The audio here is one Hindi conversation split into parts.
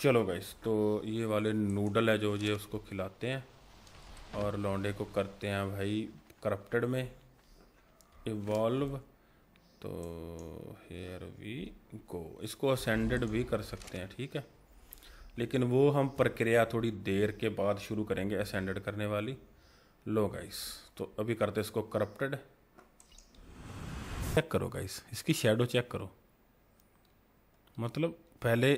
चलो गाइस तो ये वाले नूडल है जो ये उसको खिलाते हैं और लौंडे को करते हैं भाई करप्टेड में इवॉल्व तो हेयर वी गो इसको असेंडेड भी कर सकते हैं ठीक है लेकिन वो हम प्रक्रिया थोड़ी देर के बाद शुरू करेंगे असेंडेड करने वाली लो गाइस तो अभी करते इसको करप्टेड चेक करो गाइस इसकी शेडो चेक करो मतलब पहले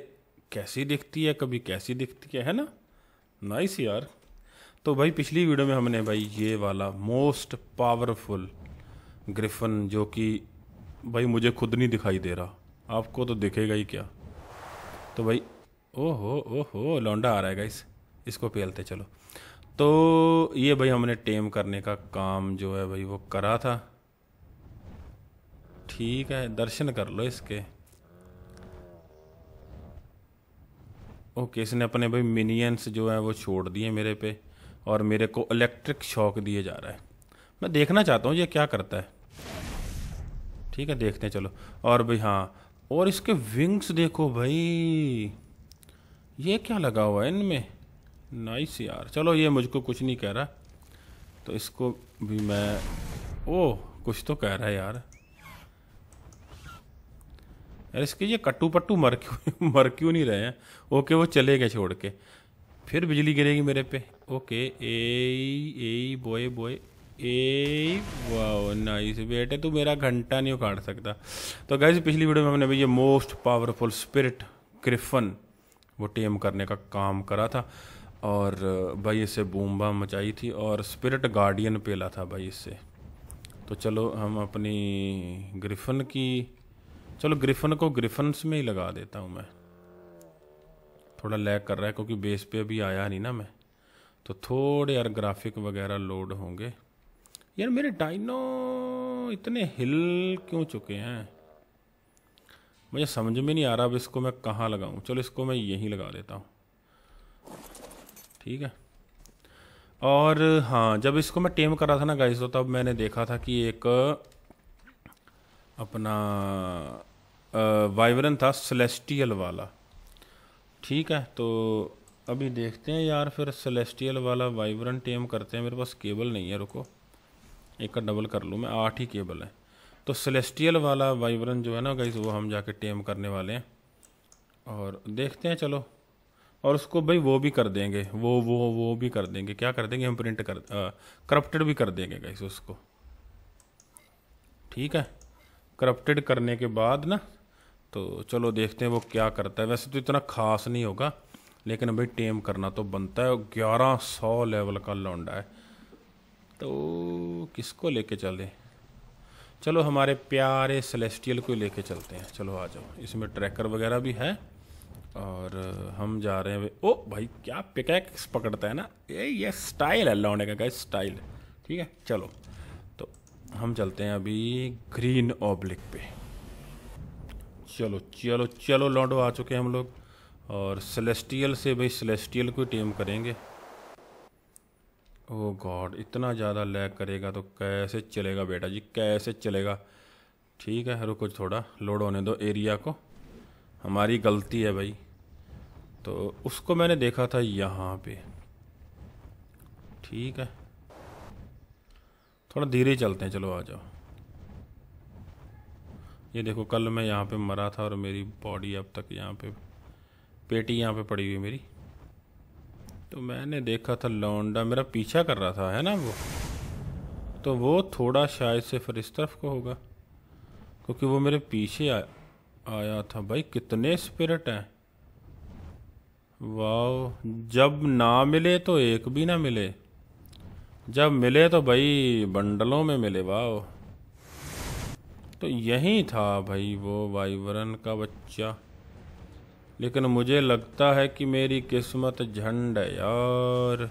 कैसी दिखती है कभी कैसी दिखती है है ना नाइस यार तो भाई पिछली वीडियो में हमने भाई ये वाला मोस्ट पावरफुल ग्रिफन जो कि भाई मुझे खुद नहीं दिखाई दे रहा आपको तो दिखेगा ही क्या तो भाई ओहो ओहो लौंडा आ रहा है गाइस इसको पेलते चलो तो ये भाई हमने टेम करने का काम जो है भाई वो करा था ठीक है दर्शन कर लो इसके ओके इसने अपने भाई मिनियंस जो है वो छोड़ दिए मेरे पे और मेरे को इलेक्ट्रिक शॉक दिए जा रहा है मैं देखना चाहता हूँ ये क्या करता है ठीक है देखते हैं चलो और भाई हाँ और इसके विंग्स देखो भाई ये क्या लगा हुआ है इनमें नाइस यार चलो ये मुझको कुछ नहीं कह रहा तो इसको भी मैं ओ कुछ तो कह रहा है यार अरे इसके ये कट्टू पट्टू मर क्यों मर क्यों नहीं रहे हैं ओके वो चले गए छोड़ के फिर बिजली गिरेगी मेरे पे ओके ए ए बोए बोए ए वाओ नाइस बेटे तू मेरा घंटा नहीं उखाड़ सकता तो गैस पिछली वीडियो में हमने भी ये मोस्ट पावरफुल स्पिरिट क्रिफन वो टेम करने का काम करा था और भाई इससे बूम्बा मचाई थी और स्पिरिट गार्डियन पेला था भाई इससे तो चलो हम अपनी ग्रिफन की चलो ग्रिफन को ग्रिफन्स में ही लगा देता हूँ मैं थोड़ा लैग कर रहा है क्योंकि बेस पे अभी आया नहीं ना मैं तो थोड़े यार ग्राफिक वगैरह लोड होंगे यार मेरे डाइनो इतने हिल क्यों चुके हैं मुझे समझ में नहीं आ रहा अब इसको मैं कहाँ लगाऊँ चलो इसको मैं यहीं लगा देता हूँ ठीक है और हाँ जब इसको मैं टेम कर रहा था ना गाइस तो तब मैंने देखा था कि एक अपना वाइब्रन था सेलेस्टियल वाला ठीक है तो अभी देखते हैं यार फिर सेलेस्टियल वाला वाइब्रन टेम करते हैं मेरे पास केबल नहीं है रुको एक का डबल कर लूँ मैं आठ ही केबल है तो सेलेस्टियल वाला वाइब्रन जो है ना गाइस वो हम जाके टेम करने वाले हैं और देखते हैं चलो और उसको भाई वो भी कर देंगे वो वो वो भी कर देंगे क्या कर देंगे हम प्रिंट कर करप्टेड भी कर देंगे गाइस उसको ठीक है करप्टेड करने के बाद ना तो चलो देखते हैं वो क्या करता है वैसे तो इतना खास नहीं होगा लेकिन भाई टेम करना तो बनता है ग्यारह सौ लेवल का लौंडा है तो किसको लेके चले चलो हमारे प्यारे सेलेस्टियल को लेके चलते हैं चलो आ जाओ इसमें ट्रैकर वगैरह भी है और हम जा रहे हैं ओ भाई क्या पिकैक्स पकड़ता है ना ये ये स्टाइल है लौंडे का गाइस स्टाइल ठीक है चलो तो हम चलते हैं अभी ग्रीन ओब्लिक पे चलो चलो चलो लौटो आ चुके हैं हम लोग और सेलेस्टियल से भाई सेलेस्टियल को टेम करेंगे ओ oh गॉड इतना ज़्यादा लैग करेगा तो कैसे चलेगा बेटा जी कैसे चलेगा ठीक है रुको थोड़ा लोड होने दो एरिया को हमारी गलती है भाई तो उसको मैंने देखा था यहाँ पे ठीक है थोड़ा धीरे चलते हैं चलो आ जाओ ये देखो कल मैं यहाँ पे मरा था और मेरी बॉडी अब तक यहाँ पे पेटी यहाँ पे पड़ी हुई मेरी तो मैंने देखा था लौंडा मेरा पीछा कर रहा था है ना वो तो वो थोड़ा शायद से फिर इस तरफ को होगा क्योंकि वो मेरे पीछे आ, आया था भाई कितने स्पिरिट हैं वाह जब ना मिले तो एक भी ना मिले जब मिले तो भाई बंडलों में मिले वाह तो यही था भाई वो वाइवरन का बच्चा लेकिन मुझे लगता है कि मेरी किस्मत झंड है यार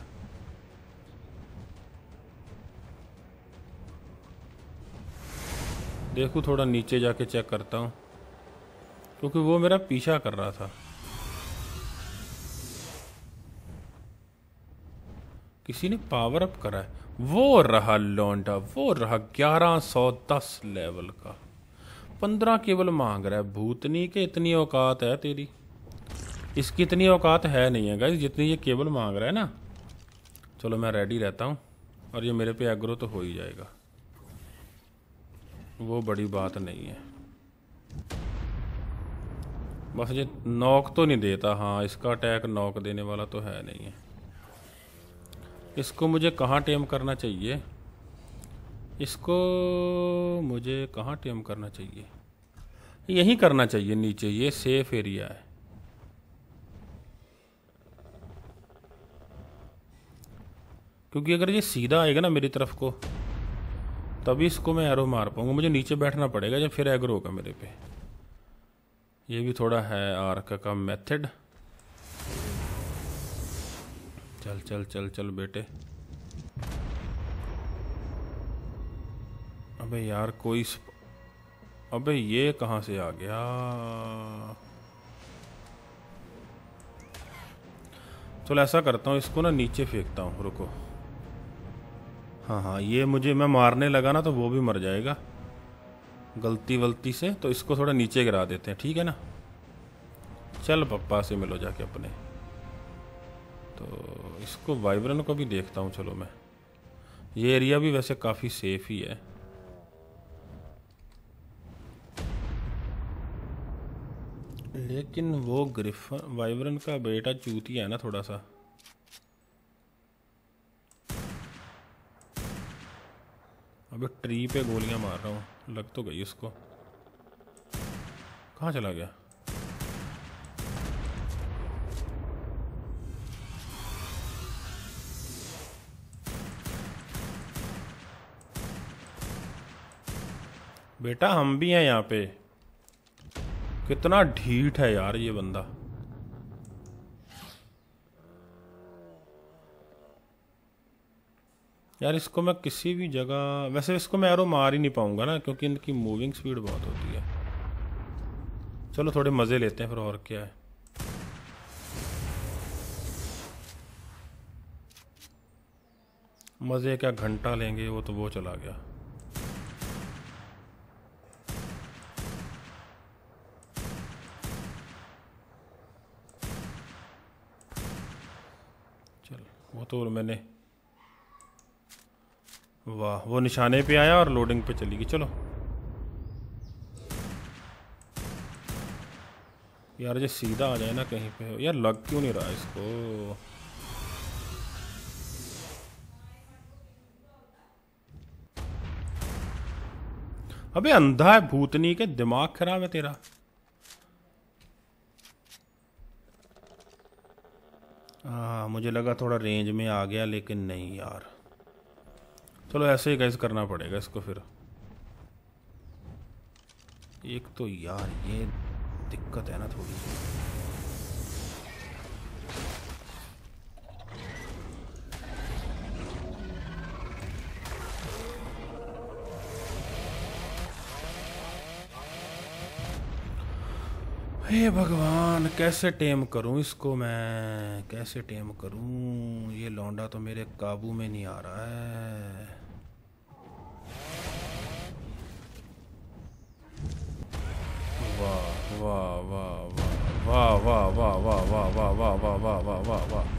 देखो थोड़ा नीचे जाके चेक करता हूँ क्योंकि वो मेरा पीछा कर रहा था किसी ने पावर अप करा है वो रहा लौंडा वो रहा ग्यारह सौ दस लेवल का पंद्रह केवल मांग रहा है भूतनी के इतनी औकात है तेरी इसकी इतनी औकात है नहीं है गाइस जितनी ये केबल मांग रहा है ना चलो मैं रेडी रहता हूँ और ये मेरे पे एग्रो तो हो ही जाएगा वो बड़ी बात नहीं है बस ये नॉक तो नहीं देता हाँ इसका अटैक नॉक देने वाला तो है नहीं है इसको मुझे कहाँ टेम करना चाहिए इसको मुझे कहाँ टेम करना चाहिए यहीं करना चाहिए नीचे ये सेफ एरिया है क्योंकि अगर ये सीधा आएगा ना मेरी तरफ को तभी इसको मैं एरो मार पाऊंगा मुझे नीचे बैठना पड़ेगा या फिर एग्रो होगा मेरे पे ये भी थोड़ा है आर्क का मेथड चल चल चल चल बेटे अबे यार कोई स्प... अबे ये कहाँ से आ गया चलो ऐसा करता हूँ इसको ना नीचे फेंकता हूँ रुको हाँ हाँ ये मुझे मैं मारने लगा ना तो वो भी मर जाएगा गलती वलती से तो इसको थोड़ा नीचे गिरा देते हैं ठीक है ना चल पप्पा से मिलो जाके अपने तो इसको वाइब्रन को भी देखता हूँ चलो मैं ये एरिया भी वैसे काफ़ी सेफ ही है लेकिन वो ग्रिफन वाइब्रन का बेटा चूती है ना थोड़ा सा अबे ट्री पे गोलियां मार रहा हूँ लग तो गई उसको कहाँ चला गया बेटा हम भी हैं यहाँ पे कितना ढीठ है यार ये बंदा यार इसको मैं किसी भी जगह वैसे इसको मैं एरो मार ही नहीं पाऊंगा ना क्योंकि इनकी मूविंग स्पीड बहुत होती है चलो थोड़े मज़े लेते हैं फिर और क्या है मज़े क्या घंटा लेंगे वो तो वो चला गया मस्तूर मैंने वाह वो निशाने पे आया और लोडिंग पे चली गई चलो यार ये सीधा आ जाए ना कहीं पे यार लग क्यों नहीं रहा इसको अबे अंधा है भूतनी के दिमाग खराब है तेरा हाँ मुझे लगा थोड़ा रेंज में आ गया लेकिन नहीं यार चलो ऐसे ही कैसे करना पड़ेगा इसको फिर एक तो यार ये दिक्कत है ना थोड़ी सी हे भगवान कैसे टेम करूं इसको मैं कैसे टेम करूं ये लौंडा तो मेरे काबू में नहीं आ रहा है वाह वाह वाह वाह वाह वाह वाह वाह वाह वाह वाह वाह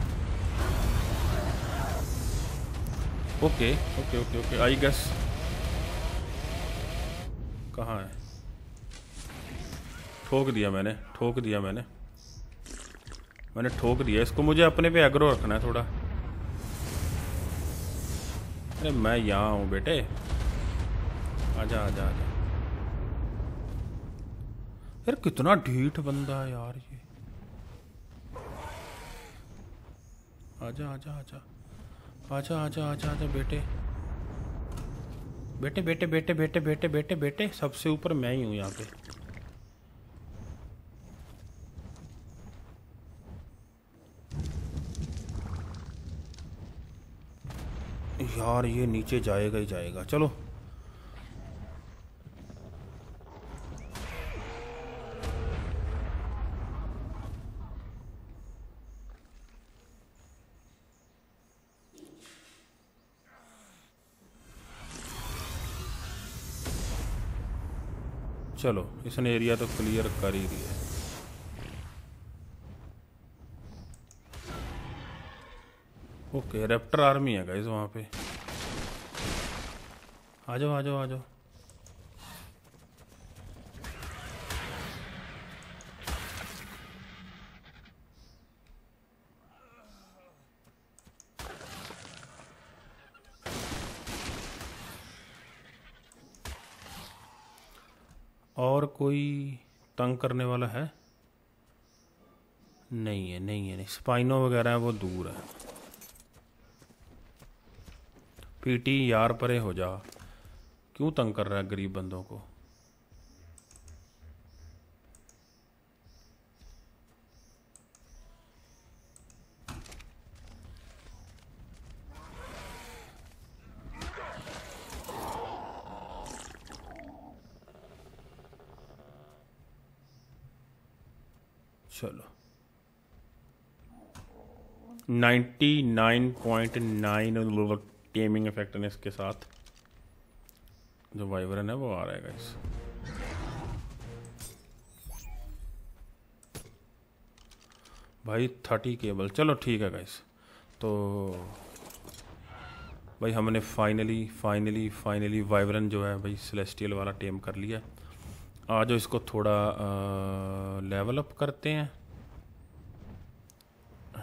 okay okay okay okay I guess कहाँ है ठोक दिया मैंने ठोक दिया मैंने मैंने ठोक दिया इसको मुझे अपने पे एग्रो रखना है थोड़ा अरे मैं यहाँ हूँ बेटे आजा आजा आजा यार कितना ढीठ बंदा है यार ये आजा आजा आजा आजा आजा आजा आजा बेटे बेटे बेटे बेटे बेटे बेटे बेटे बेटे सबसे ऊपर मैं ही हूँ यहाँ पे यार ये नीचे जाएगा ही जाएगा चलो चलो इसने एरिया तो क्लियर कर ही दिया ओके रेप्टर आर्मी है गाइस वहां पे आ जाओ आ जाओ आ जाओ और कोई तंग करने वाला है नहीं है नहीं है नहीं स्पाइनो वगैरह है वो दूर है पीटी यार परे हो जा क्यों तंग कर रहा है गरीब बंदों को चलो 99.9 nine point nine taming effectiveness के साथ जो वाइवरन है वो आ रहा है भाई थर्टी केबल चलो ठीक है गाइस तो भाई हमने फाइनली फाइनली फाइनली वाइवरन जो है भाई सेलेस्टियल वाला टेम कर लिया आज इसको थोड़ा आ, लेवल अप करते हैं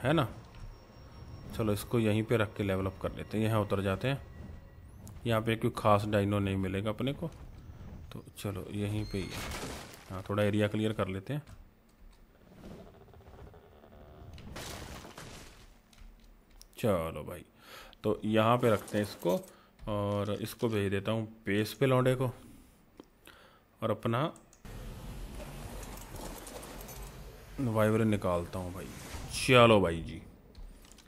है ना चलो इसको यहीं पे रख के लेवल अप कर लेते हैं यहाँ उतर जाते हैं यहाँ पे कोई ख़ास डाइनो नहीं मिलेगा अपने को तो चलो यहीं पे ही हाँ थोड़ा एरिया क्लियर कर लेते हैं चलो भाई तो यहाँ पे रखते हैं इसको और इसको भेज देता हूँ पेस पे लौंडे को और अपना वाइब्रेन निकालता हूँ भाई चलो भाई जी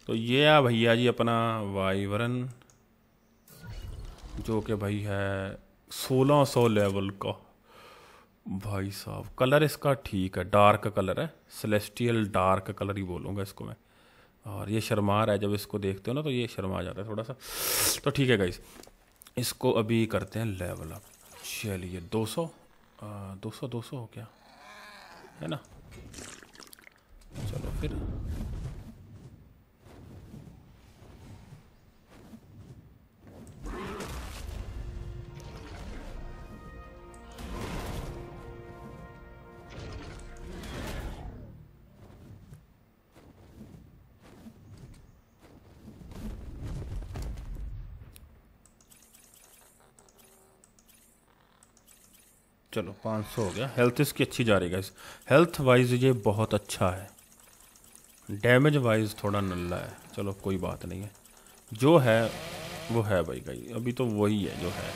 तो ये आ भैया जी अपना वाइवरन जो कि भाई है 1600 लेवल का भाई साहब कलर इसका ठीक है डार्क कलर है सेलेस्टियल डार्क कलर ही बोलूँगा इसको मैं और ये शर्मा रहा है जब इसको देखते हो ना तो ये शर्मा जाता है थोड़ा सा तो ठीक है गाइस इसको अभी करते हैं लेवल अप चलिए 200 सौ 200 200 हो गया है ना चलो फिर चलो 500 हो गया हेल्थ इसकी अच्छी जा रही है हेल्थ वाइज ये बहुत अच्छा है डैमेज वाइज थोड़ा नल्ला है चलो कोई बात नहीं है जो है वो है भाई गई अभी तो वही है जो है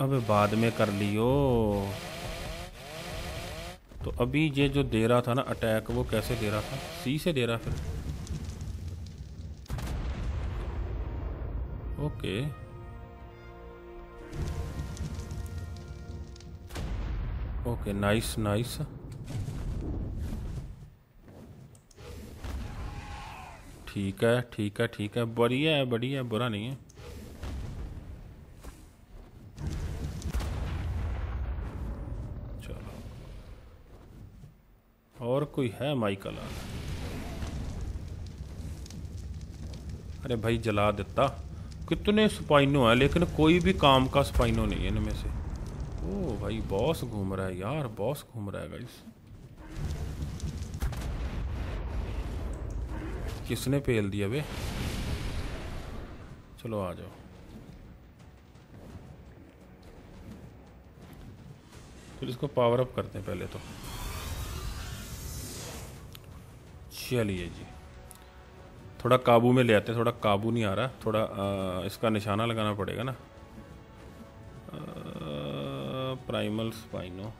अब बाद में कर लियो तो अभी ये जो दे रहा था ना अटैक वो कैसे दे रहा था सी से दे रहा फिर ओके ओके नाइस नाइस ठीक है ठीक है ठीक है बढ़िया है बढ़िया है बुरा नहीं है चलो और कोई है माइकल अरे भाई जला देता कितने स्पाइनो हैं लेकिन कोई भी काम का स्पाइनो नहीं है इनमें से ओ भाई बॉस घूम रहा है यार बॉस घूम रहा है गाइस किसने पेल दिया वे चलो आ जाओ फिर इसको पावर अप करते हैं पहले तो चलिए जी थोड़ा काबू में ले आते हैं थोड़ा काबू नहीं आ रहा थोड़ा आ, इसका निशाना लगाना पड़ेगा ना प्राइमल स्पाइनो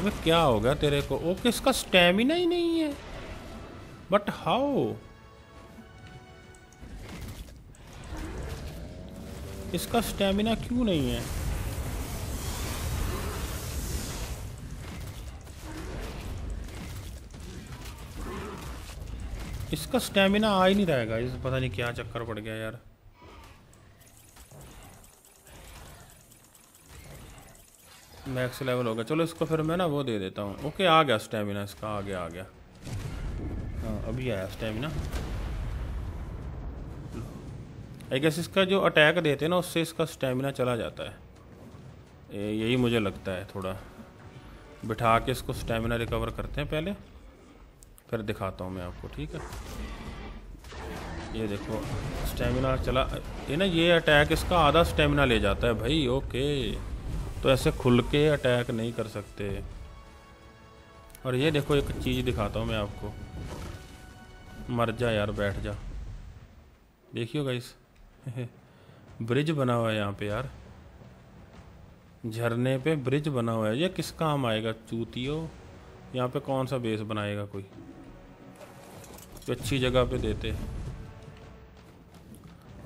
अबे क्या हो गया तेरे को ओके इसका स्टेमिना ही नहीं है बट हाउ इसका स्टेमिना क्यों नहीं है इसका स्टेमिना आ ही नहीं रहेगा इस पता नहीं क्या चक्कर पड़ गया यार मैक्स लेवल हो गया चलो इसको फिर मैं ना वो दे देता हूँ ओके आ गया स्टेमिना इसका आ गया आ गया हाँ अभी आया स्टेमिना आई गेस इसका जो अटैक देते हैं ना उससे इसका स्टेमिना चला जाता है यही मुझे लगता है थोड़ा बिठा के इसको स्टेमिना रिकवर करते हैं पहले फिर दिखाता हूँ मैं आपको ठीक है ये देखो स्टेमिना चला ये ना ये अटैक इसका आधा स्टेमिना ले जाता है भाई ओके तो ऐसे खुल के अटैक नहीं कर सकते और ये देखो एक चीज़ दिखाता हूँ मैं आपको मर जा यार बैठ जा देखियो गाइस ब्रिज बना हुआ है यहाँ पे यार झरने पे ब्रिज बना हुआ है ये किस काम आएगा चूतियो यहाँ पे कौन सा बेस बनाएगा कोई तो अच्छी जगह पे देते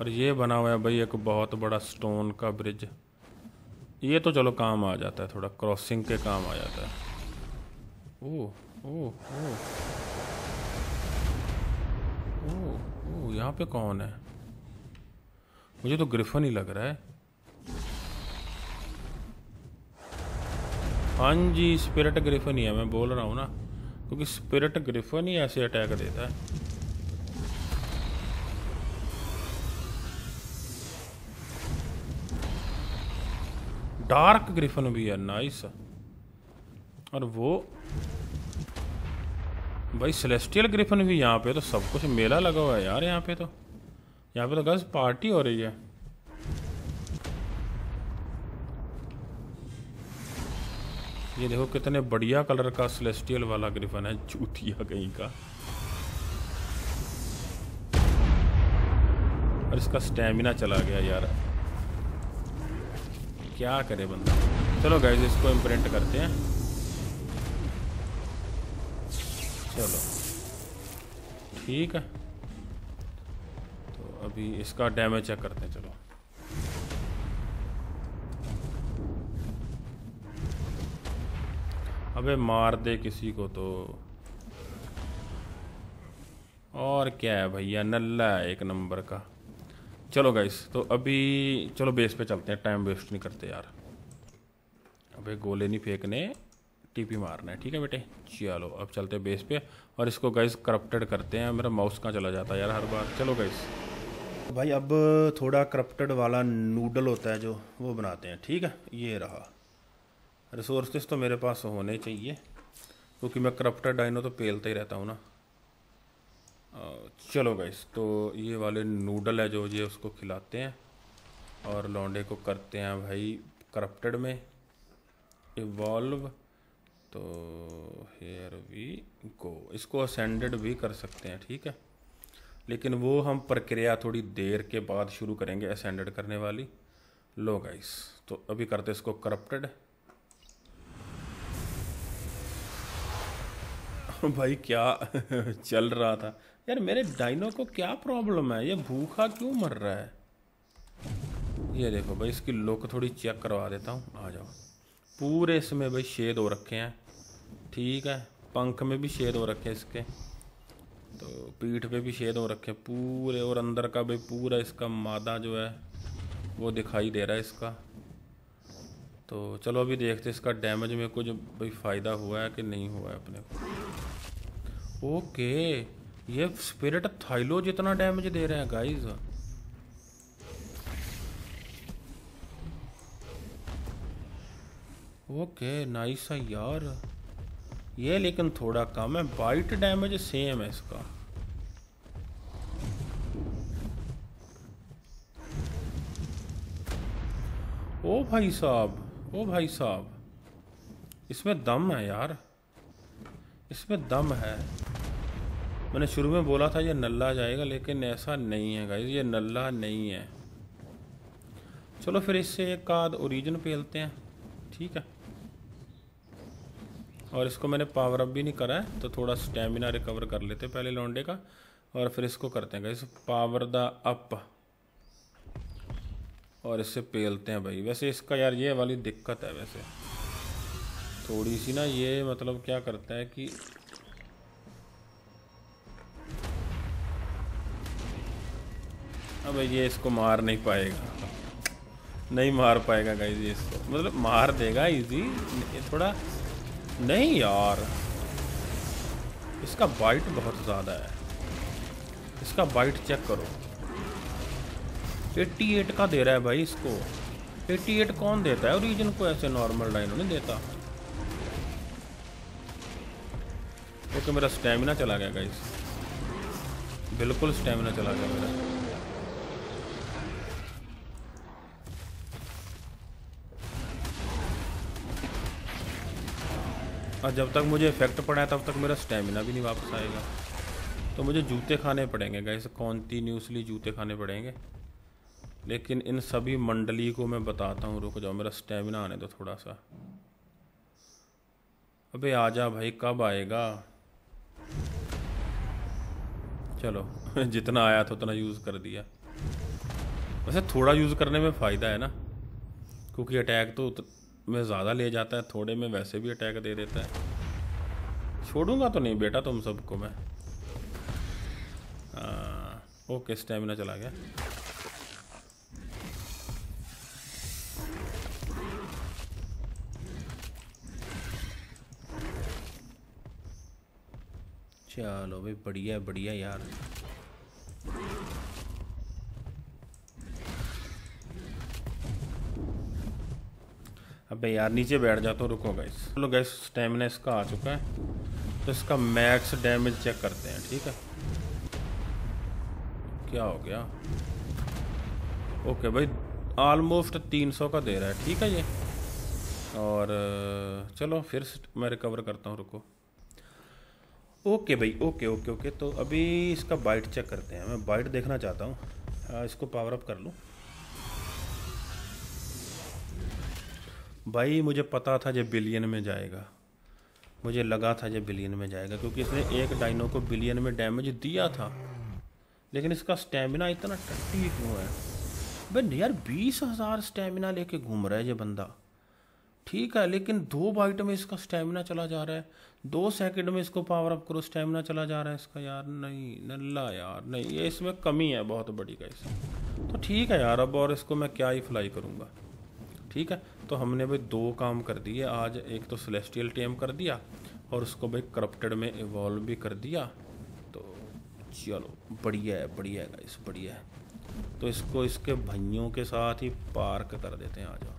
और ये बना हुआ है भाई एक बहुत बड़ा स्टोन का ब्रिज ये तो चलो काम आ जाता है थोड़ा क्रॉसिंग के काम आ जाता है ओह ओ ओ ओह ओह यहाँ पे कौन है मुझे तो ग्रिफन ही लग रहा है हाँ जी स्पिरिट ग्रिफन ही है मैं बोल रहा हूँ ना क्योंकि स्पिरिट ग्रिफन ही ऐसे अटैक देता है डार्क ग्रिफन भी है नाइस और वो भाई सेलेस्टियल ग्रिफन भी यहाँ पे तो सब कुछ मेला लगा हुआ है यार यहाँ पे तो यहाँ पे तो गर्ल्स पार्टी हो रही है ये देखो कितने बढ़िया कलर का सेलेस्टियल वाला ग्रिफन है चूतिया कहीं का और इसका स्टेमिना चला गया यार क्या करे बंदा चलो गाइज इसको इम्प्रिंट करते हैं चलो ठीक है तो अभी इसका डैमेज चेक करते हैं चलो अबे मार दे किसी को तो और क्या है भैया नल्ला है एक नंबर का चलो गाइस तो अभी चलो बेस पे चलते हैं टाइम वेस्ट नहीं करते यार अबे गोले नहीं फेंकने टीपी मारना है ठीक है बेटे चलो अब चलते हैं बेस पे और इसको गाइस करप्टेड करते हैं मेरा माउस कहाँ चला जाता है यार हर बार चलो गाइस भाई अब थोड़ा करप्टेड वाला नूडल होता है जो वो बनाते हैं ठीक है ये रहा रिसोर्सेस तो मेरे पास होने चाहिए क्योंकि मैं करप्टर डाइनो तो पेलता ही रहता हूँ ना चलो गाइस तो ये वाले नूडल है जो ये उसको खिलाते हैं और लौंडे को करते हैं भाई करप्टेड में इवॉल्व तो हेयर वी गो इसको असेंडेड भी कर सकते हैं ठीक है लेकिन वो हम प्रक्रिया थोड़ी देर के बाद शुरू करेंगे असेंडेड करने वाली लो गाइस तो अभी करते इसको करप्टेड भाई क्या चल रहा था यार मेरे डाइनो को क्या प्रॉब्लम है ये भूखा क्यों मर रहा है ये देखो भाई इसकी लुक थोड़ी चेक करवा देता हूँ आ जाओ पूरे इसमें भाई शेद हो रखे हैं ठीक है पंख में भी शेद हो रखे हैं इसके तो पीठ पे भी शेद हो रखे हैं पूरे और अंदर का भाई पूरा इसका मादा जो है वो दिखाई दे रहा है इसका तो चलो अभी देखते इसका डैमेज में कुछ भाई फ़ायदा हुआ है कि नहीं हुआ है अपने को ओके ये स्पिरिट थाइलो जितना डैमेज दे रहे हैं गाइज ओके नाइस है यार ये लेकिन थोड़ा कम है बाइट डैमेज सेम है इसका ओ भाई साहब ओ भाई साहब इसमें दम है यार इसमें दम है मैंने शुरू में बोला था ये नल्ला जाएगा लेकिन ऐसा नहीं है गाइज ये नल्ला नहीं है चलो फिर इससे एक आध ओरिजिन पेलते हैं ठीक है और इसको मैंने पावर अप भी नहीं करा है तो थोड़ा स्टेमिना रिकवर कर लेते हैं पहले लौंडे का और फिर इसको करते हैं गाइज पावर द अप और इससे पेलते हैं भाई वैसे इसका यार ये वाली दिक्कत है वैसे थोड़ी सी ना ये मतलब क्या करता है कि अब ये इसको मार नहीं पाएगा नहीं मार पाएगा गाई जी इसको मतलब मार देगा इजी थोड़ा नहीं यार इसका बाइट बहुत ज़्यादा है इसका बाइट चेक करो 88 का दे रहा है भाई इसको 88 कौन देता है ओरिजिन को ऐसे नॉर्मल डाइनो नहीं देता ओके मेरा स्टेमिना चला गया गाई बिल्कुल स्टेमिना चला गया मेरा और जब तक मुझे इफेक्ट पड़ा है तब तक मेरा स्टेमिना भी नहीं वापस आएगा तो मुझे जूते खाने पड़ेंगे गैस कॉन्टीन्यूसली जूते खाने पड़ेंगे लेकिन इन सभी मंडली को मैं बताता हूँ रुक जाओ मेरा स्टेमिना आने दो थोड़ा सा अबे आजा भाई कब आएगा चलो जितना आया था उतना यूज़ कर दिया वैसे थोड़ा यूज़ करने में फ़ायदा है ना क्योंकि अटैक तो उत... में ज़्यादा ले जाता है थोड़े में वैसे भी अटैक दे देता है छोड़ूंगा तो नहीं बेटा तुम सबको मैं आ, ओके स्टेमिना चला गया चलो भाई बढ़िया बढ़िया यार अबे यार नीचे बैठ जाओ तो रुको गैस चलो गैस स्टेमिना इसका आ चुका है तो इसका मैक्स डैमेज चेक करते हैं ठीक है क्या हो गया ओके भाई आलमोस्ट तीन सौ का दे रहा है ठीक है ये और चलो फिर मैं रिकवर करता हूँ रुको ओके भाई ओके ओके ओके तो अभी इसका बाइट चेक करते हैं मैं बाइट देखना चाहता हूँ इसको पावर अप कर लूँ भाई मुझे पता था जब बिलियन में जाएगा मुझे लगा था जब बिलियन में जाएगा क्योंकि इसने एक डाइनो को बिलियन में डैमेज दिया था लेकिन इसका स्टेमिना इतना टट्टी क्यों है भाई यार बीस हज़ार स्टेमिना लेके घूम रहा है ये बंदा ठीक है लेकिन दो बाइट में इसका स्टेमिना चला जा रहा है दो सेकंड में इसको पावर अप करो स्टेमिना चला जा रहा है इसका यार नहीं नल्ला यार नहीं ये इसमें कमी है बहुत बड़ी का तो ठीक है यार अब और इसको मैं क्या ही फ्लाई करूँगा ठीक है तो हमने भाई दो काम कर दिए आज एक तो सेलेस्टियल टेम कर दिया और उसको भाई करप्टेड में इवॉल्व भी कर दिया तो चलो बढ़िया है बढ़िया है इस बढ़िया है तो इसको इसके भइयों के साथ ही पार्क कर देते हैं आ जाओ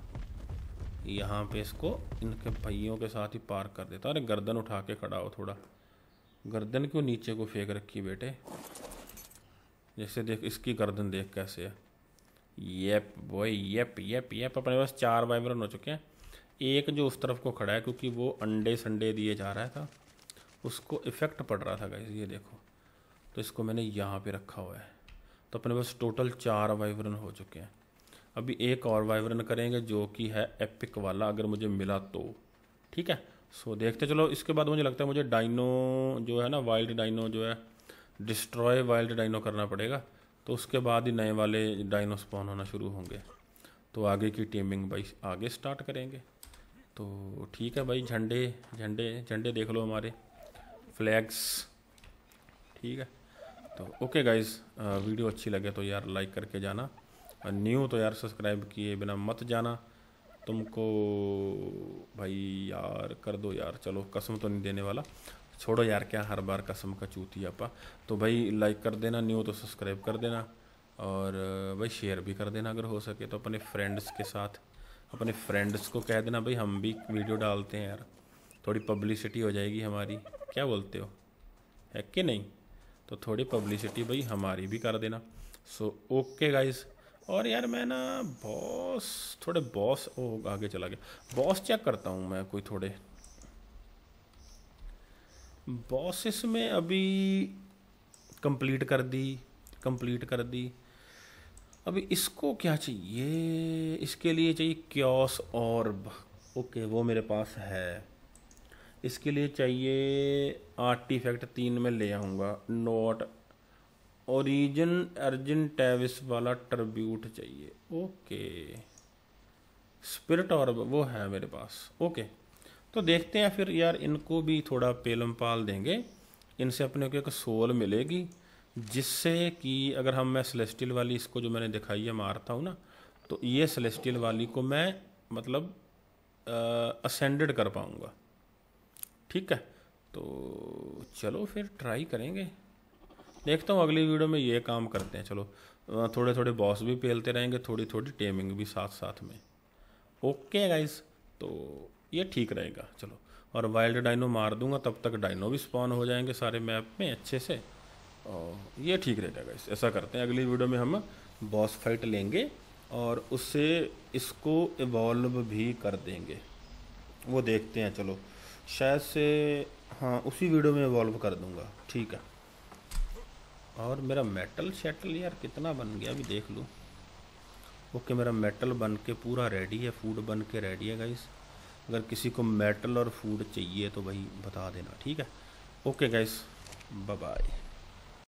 यहाँ पे इसको इनके भइयों के साथ ही पार्क कर देता अरे गर्दन उठा के खड़ा हो थोड़ा गर्दन क्यों नीचे को फेंक रखी बेटे जैसे देख इसकी गर्दन देख कैसे है येप वही येप येप येप अपने पास चार वाइब्रन हो चुके हैं एक जो उस तरफ को खड़ा है क्योंकि वो अंडे संडे दिए जा रहा था उसको इफ़ेक्ट पड़ रहा था गाइज ये देखो तो इसको मैंने यहाँ पे रखा हुआ है तो अपने पास टोटल चार वाइब्रन हो चुके हैं अभी एक और वाइब्रन करेंगे जो कि है एपिक वाला अगर मुझे मिला तो ठीक है सो देखते चलो इसके बाद मुझे लगता है मुझे डाइनो जो है ना वाइल्ड डाइनो जो है डिस्ट्रॉय वाइल्ड डाइनो करना पड़ेगा तो उसके बाद ही नए वाले डायनोस्पॉन होना शुरू होंगे तो आगे की टीमिंग भाई आगे स्टार्ट करेंगे तो ठीक है भाई झंडे झंडे झंडे देख लो हमारे फ्लैग्स ठीक है तो ओके गाइज वीडियो अच्छी लगे तो यार लाइक करके जाना और न्यू तो यार सब्सक्राइब किए बिना मत जाना तुमको भाई यार कर दो यार चलो कसम तो नहीं देने वाला छोड़ो यार क्या हर बार कसम का चूती आपा तो भाई लाइक कर देना न्यू तो सब्सक्राइब कर देना और भाई शेयर भी कर देना अगर हो सके तो अपने फ्रेंड्स के साथ अपने फ्रेंड्स को कह देना भाई हम भी वीडियो डालते हैं यार थोड़ी पब्लिसिटी हो जाएगी हमारी क्या बोलते हो है कि नहीं तो थोड़ी पब्लिसिटी भाई हमारी भी कर देना सो ओके गाइज़ और यार मैं ना बॉस थोड़े बॉस ओ आगे चला गया बॉस चेक करता हूँ मैं कोई थोड़े बॉसिस में अभी कंप्लीट कर दी कंप्लीट कर दी अभी इसको क्या चाहिए इसके लिए चाहिए क्योस ऑर्ब ओके वो मेरे पास है इसके लिए चाहिए आर्टिफैक्ट तीन में ले आऊँगा नोट ओरिजिन अर्जिन टेविस वाला ट्रब्यूट चाहिए ओके स्पिरिट ऑर्ब वो है मेरे पास ओके तो देखते हैं फिर यार इनको भी थोड़ा पेलम पाल देंगे इनसे अपने को एक सोल मिलेगी जिससे कि अगर हम मैं सेलेस्टियल वाली इसको जो मैंने दिखाई है मारता हूँ ना तो ये सेलेस्टियल वाली को मैं मतलब असेंडेड कर पाऊँगा ठीक है तो चलो फिर ट्राई करेंगे देखता हूँ अगली वीडियो में ये काम करते हैं चलो थोड़े थोड़े बॉस भी पेलते रहेंगे थोड़ी थोड़ी टेमिंग भी साथ साथ में ओके गाइस तो ये ठीक रहेगा चलो और वाइल्ड डाइनो मार दूंगा तब तक डाइनो भी स्पॉन हो जाएंगे सारे मैप में अच्छे से और ये ठीक रहेगा गाइस ऐसा करते हैं अगली वीडियो में हम बॉस फाइट लेंगे और उससे इसको इवॉल्व भी कर देंगे वो देखते हैं चलो शायद से हाँ उसी वीडियो में इवॉल्व कर दूंगा ठीक है और मेरा मेटल शेटल यार कितना बन गया अभी देख लूँ ओके मेरा मेटल बन के पूरा रेडी है फूड बन के रेडी है गाइस अगर किसी को मेटल और फूड चाहिए तो वही बता देना ठीक है ओके गाइस बाय